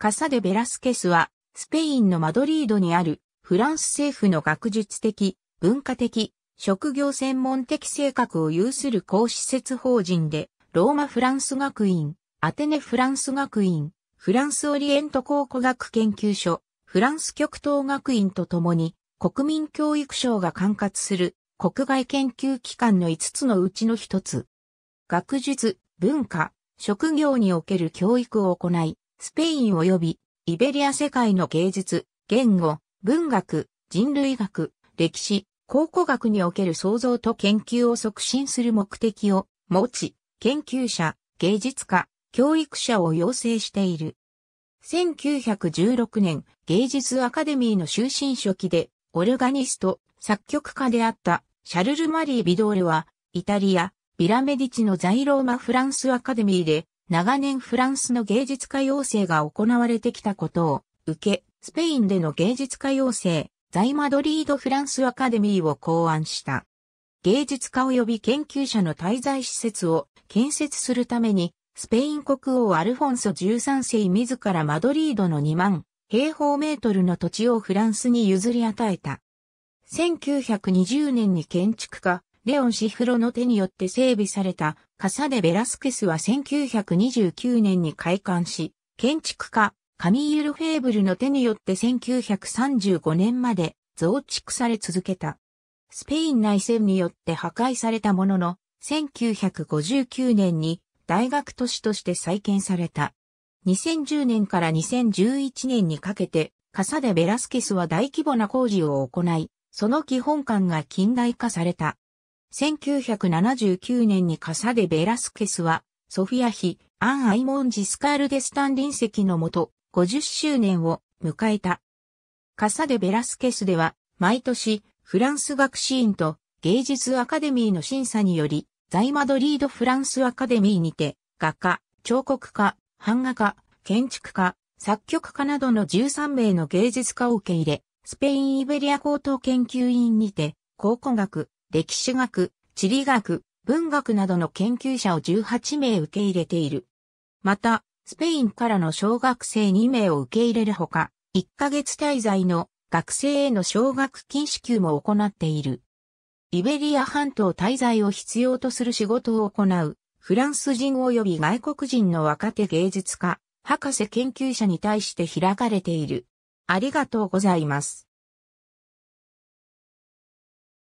カサデ・ベラスケスは、スペインのマドリードにあるフランス政府の学術的、文化的、職業専門的性格を有する公施設法人で、ローマフランス学院、アテネフランス学院、フランスオリエント考古学研究所、フランス極東学院とともに、国民教育省が管轄する国外研究機関の5つのうちの1つ。学術、文化、職業における教育を行い、スペイン及びイベリア世界の芸術、言語、文学、人類学、歴史、考古学における創造と研究を促進する目的を持ち、研究者、芸術家、教育者を養成している。1916年、芸術アカデミーの終身初期で、オルガニスト、作曲家であったシャルル・マリー・ビドールは、イタリア、ビラメディチの在ローマ・フランスアカデミーで、長年フランスの芸術家養成が行われてきたことを受け、スペインでの芸術家養成、在マドリード・フランス・アカデミーを考案した。芸術家及び研究者の滞在施設を建設するために、スペイン国王アルフォンソ13世自らマドリードの2万平方メートルの土地をフランスに譲り与えた。1920年に建築家、レオン・シフロの手によって整備されたカサデ・ベラスケスは1929年に開館し、建築家、カミーユル・フェーブルの手によって1935年まで増築され続けた。スペイン内戦によって破壊されたものの、1959年に大学都市として再建された。2010年から2011年にかけて、カサデ・ベラスケスは大規模な工事を行い、その基本館が近代化された。1979年にカサデ・ベラスケスは、ソフィア妃、アン・アイモン・ジスカール・デスタン隣席のもと、50周年を迎えた。カサデ・ベラスケスでは、毎年、フランス学士院と芸術アカデミーの審査により、在マドリード・フランスアカデミーにて、画家、彫刻家、版画家、建築家、作曲家などの13名の芸術家を受け入れ、スペインイベリア高等研究院にて、考古学、歴史学、地理学、文学などの研究者を18名受け入れている。また、スペインからの小学生2名を受け入れるほか、1ヶ月滞在の学生への奨学金支給も行っている。イベリア半島滞在を必要とする仕事を行う、フランス人及び外国人の若手芸術家、博士研究者に対して開かれている。ありがとうございます。